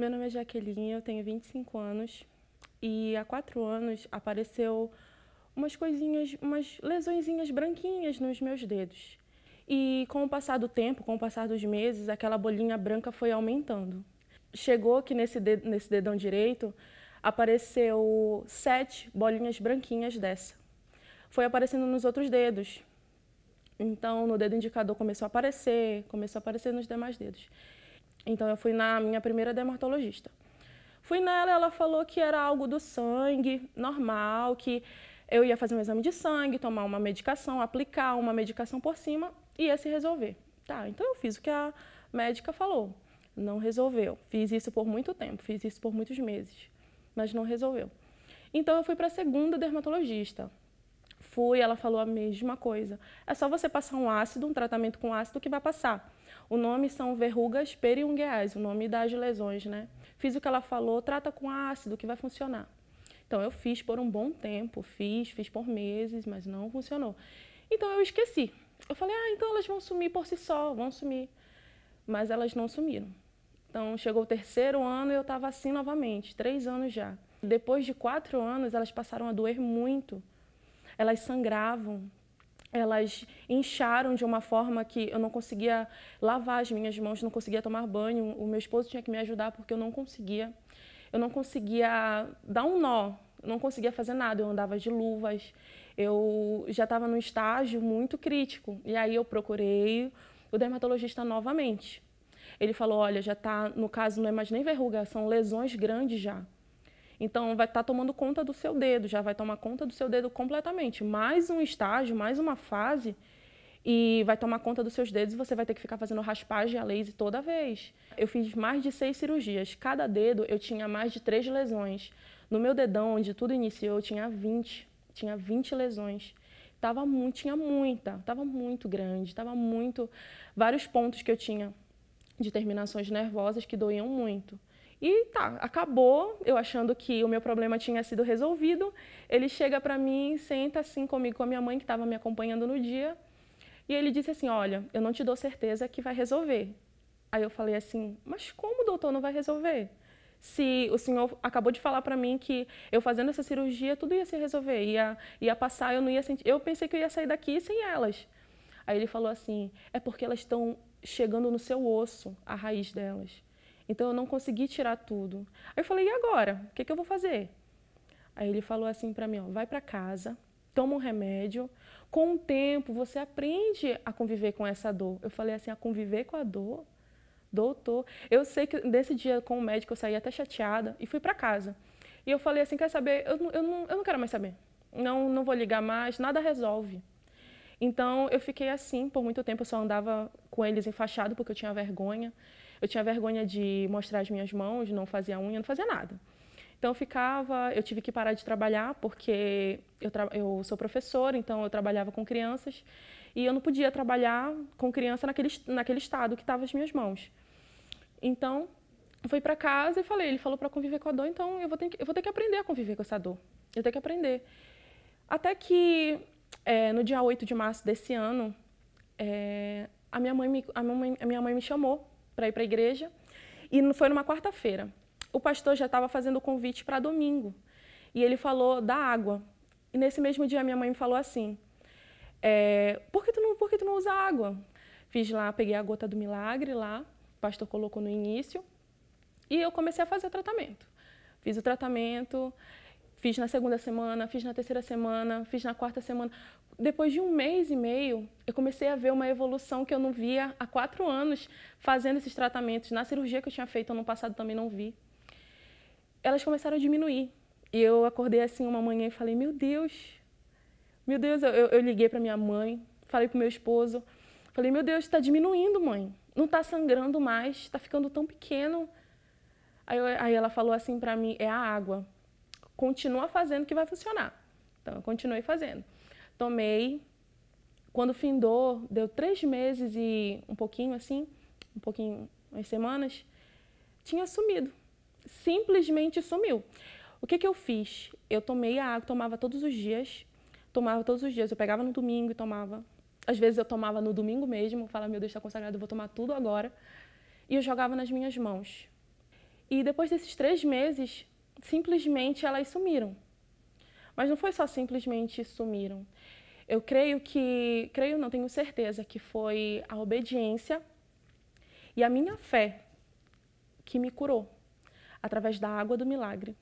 Meu nome é Jaqueline, eu tenho 25 anos e há quatro anos apareceu umas coisinhas, umas lesõezinhas branquinhas nos meus dedos. E com o passar do tempo, com o passar dos meses, aquela bolinha branca foi aumentando. Chegou que nesse, dedo, nesse dedão direito apareceu sete bolinhas branquinhas dessa. Foi aparecendo nos outros dedos. Então, no dedo indicador começou a aparecer, começou a aparecer nos demais dedos. Então eu fui na minha primeira dermatologista. Fui nela, ela falou que era algo do sangue, normal, que eu ia fazer um exame de sangue, tomar uma medicação, aplicar uma medicação por cima e ia se resolver. Tá, então eu fiz o que a médica falou. Não resolveu. Fiz isso por muito tempo, fiz isso por muitos meses, mas não resolveu. Então eu fui para a segunda dermatologista. Fui, ela falou a mesma coisa. É só você passar um ácido, um tratamento com ácido que vai passar. O nome são verrugas periungueais, o nome das lesões, né? Fiz o que ela falou, trata com ácido que vai funcionar. Então eu fiz por um bom tempo, fiz, fiz por meses, mas não funcionou. Então eu esqueci. Eu falei, ah, então elas vão sumir por si só, vão sumir. Mas elas não sumiram. Então chegou o terceiro ano e eu estava assim novamente, três anos já. Depois de quatro anos, elas passaram a doer muito elas sangravam, elas incharam de uma forma que eu não conseguia lavar as minhas mãos, não conseguia tomar banho. O meu esposo tinha que me ajudar porque eu não conseguia. Eu não conseguia dar um nó, não conseguia fazer nada. Eu andava de luvas, eu já estava num estágio muito crítico. E aí eu procurei o dermatologista novamente. Ele falou: olha, já está, no caso, não é mais nem verruga, são lesões grandes já. Então, vai estar tá tomando conta do seu dedo, já vai tomar conta do seu dedo completamente. Mais um estágio, mais uma fase, e vai tomar conta dos seus dedos e você vai ter que ficar fazendo raspagem a laser toda vez. Eu fiz mais de seis cirurgias. Cada dedo eu tinha mais de três lesões. No meu dedão, onde tudo iniciou, eu tinha 20. Tinha 20 lesões. Tava muito, tinha muita, tava muito grande, tava muito. Vários pontos que eu tinha de terminações nervosas que doíam muito. E tá, acabou, eu achando que o meu problema tinha sido resolvido. Ele chega para mim, senta assim comigo, com a minha mãe, que estava me acompanhando no dia. E ele disse assim: Olha, eu não te dou certeza que vai resolver. Aí eu falei assim: Mas como, o doutor, não vai resolver? se o senhor acabou de falar para mim que eu fazendo essa cirurgia tudo ia se resolver, ia, ia passar, eu não ia sentir. Eu pensei que eu ia sair daqui sem elas. Aí ele falou assim: é porque elas estão chegando no seu osso, a raiz delas. Então eu não consegui tirar tudo. Aí eu falei: e agora? O que, que eu vou fazer? Aí ele falou assim para mim: ó, vai para casa, toma um remédio. Com o tempo você aprende a conviver com essa dor. Eu falei assim: a conviver com a dor? Doutor, eu sei que desse dia com o médico eu saí até chateada e fui para casa. E eu falei assim: quer saber? Eu, eu, não, eu não quero mais saber. Não, não vou ligar mais, nada resolve. Então eu fiquei assim por muito tempo, eu só andava com eles enfaixado porque eu tinha vergonha. Eu tinha vergonha de mostrar as minhas mãos, não fazia unha, não fazia nada. Então eu ficava, eu tive que parar de trabalhar porque eu, tra eu sou professora, então eu trabalhava com crianças e eu não podia trabalhar com criança naquele, naquele estado que estava as minhas mãos. Então eu fui para casa e falei, ele falou para conviver com a dor, então eu vou, ter que, eu vou ter que aprender a conviver com essa dor. Eu tenho que aprender. Até que é, no dia 8 de março desse ano, é, a, minha mãe me, a, minha mãe, a minha mãe me chamou para ir para a igreja. E foi numa quarta-feira. O pastor já estava fazendo o convite para domingo. E ele falou da água. E nesse mesmo dia, minha mãe me falou assim: é, por, que tu não, por que tu não usa água? Fiz lá, peguei a gota do milagre lá, o pastor colocou no início. E eu comecei a fazer o tratamento. Fiz o tratamento Fiz na segunda semana, fiz na terceira semana, fiz na quarta semana. Depois de um mês e meio, eu comecei a ver uma evolução que eu não via há quatro anos fazendo esses tratamentos. Na cirurgia que eu tinha feito ano passado também não vi. Elas começaram a diminuir. E eu acordei assim uma manhã e falei: Meu Deus, meu Deus, eu, eu liguei para minha mãe, falei para meu esposo, falei: Meu Deus, está diminuindo, mãe. Não está sangrando mais, está ficando tão pequeno. Aí, eu, aí ela falou assim para mim: É a água continua fazendo que vai funcionar. Então, eu continuei fazendo. Tomei. Quando findou, deu três meses e um pouquinho assim, um pouquinho, umas semanas, tinha sumido. Simplesmente sumiu. O que, que eu fiz? Eu tomei a água, tomava todos os dias. Tomava todos os dias. Eu pegava no domingo e tomava. Às vezes eu tomava no domingo mesmo, falava, meu Deus, está consagrado, eu vou tomar tudo agora. E eu jogava nas minhas mãos. E depois desses três meses, simplesmente elas sumiram. Mas não foi só simplesmente sumiram. Eu creio que, creio não, tenho certeza que foi a obediência e a minha fé que me curou através da água do milagre.